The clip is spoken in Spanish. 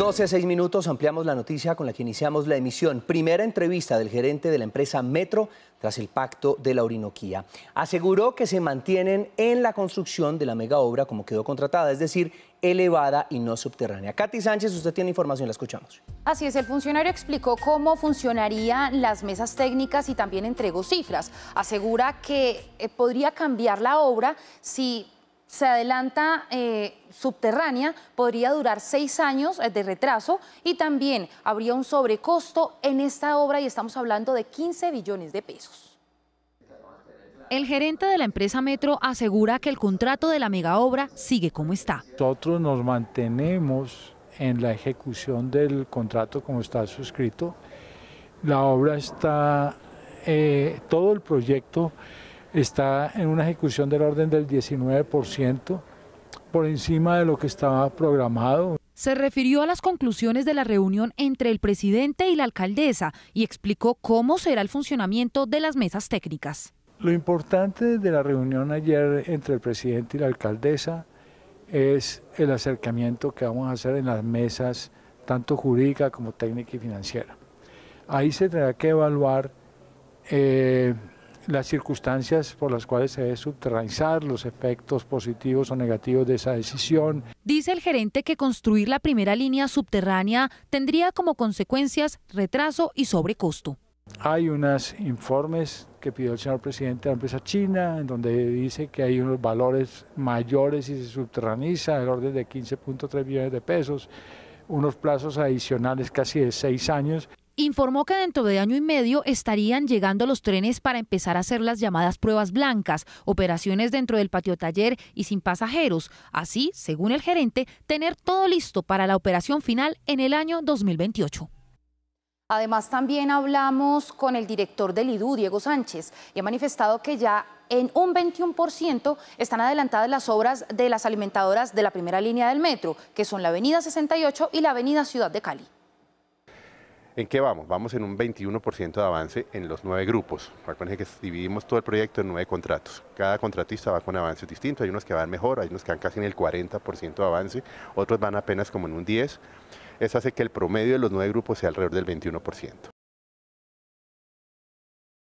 12, 6 minutos, ampliamos la noticia con la que iniciamos la emisión. Primera entrevista del gerente de la empresa Metro tras el pacto de la Orinoquía. Aseguró que se mantienen en la construcción de la mega obra como quedó contratada, es decir, elevada y no subterránea. Katy Sánchez, usted tiene información, la escuchamos. Así es, el funcionario explicó cómo funcionarían las mesas técnicas y también entregó cifras. Asegura que eh, podría cambiar la obra si se adelanta eh, subterránea podría durar seis años eh, de retraso y también habría un sobrecosto en esta obra y estamos hablando de 15 billones de pesos. El gerente de la empresa Metro asegura que el contrato de la mega obra sigue como está. Nosotros nos mantenemos en la ejecución del contrato como está suscrito. La obra está, eh, todo el proyecto está en una ejecución del orden del 19%, por encima de lo que estaba programado. Se refirió a las conclusiones de la reunión entre el presidente y la alcaldesa y explicó cómo será el funcionamiento de las mesas técnicas. Lo importante de la reunión ayer entre el presidente y la alcaldesa es el acercamiento que vamos a hacer en las mesas, tanto jurídica como técnica y financiera. Ahí se tendrá que evaluar eh, las circunstancias por las cuales se debe subterranizar, los efectos positivos o negativos de esa decisión. Dice el gerente que construir la primera línea subterránea tendría como consecuencias retraso y sobrecosto. Hay unos informes que pidió el señor presidente de la empresa china, en donde dice que hay unos valores mayores y se subterraniza, el orden de 15.3 millones de pesos, unos plazos adicionales casi de seis años informó que dentro de año y medio estarían llegando los trenes para empezar a hacer las llamadas pruebas blancas, operaciones dentro del patio taller y sin pasajeros. Así, según el gerente, tener todo listo para la operación final en el año 2028. Además, también hablamos con el director del IDU, Diego Sánchez, y ha manifestado que ya en un 21% están adelantadas las obras de las alimentadoras de la primera línea del metro, que son la Avenida 68 y la Avenida Ciudad de Cali. ¿En qué vamos? Vamos en un 21% de avance en los nueve grupos. Recuerden que dividimos todo el proyecto en nueve contratos. Cada contratista va con avances distintos. Hay unos que van mejor, hay unos que van casi en el 40% de avance, otros van apenas como en un 10%. Eso hace que el promedio de los nueve grupos sea alrededor del 21%.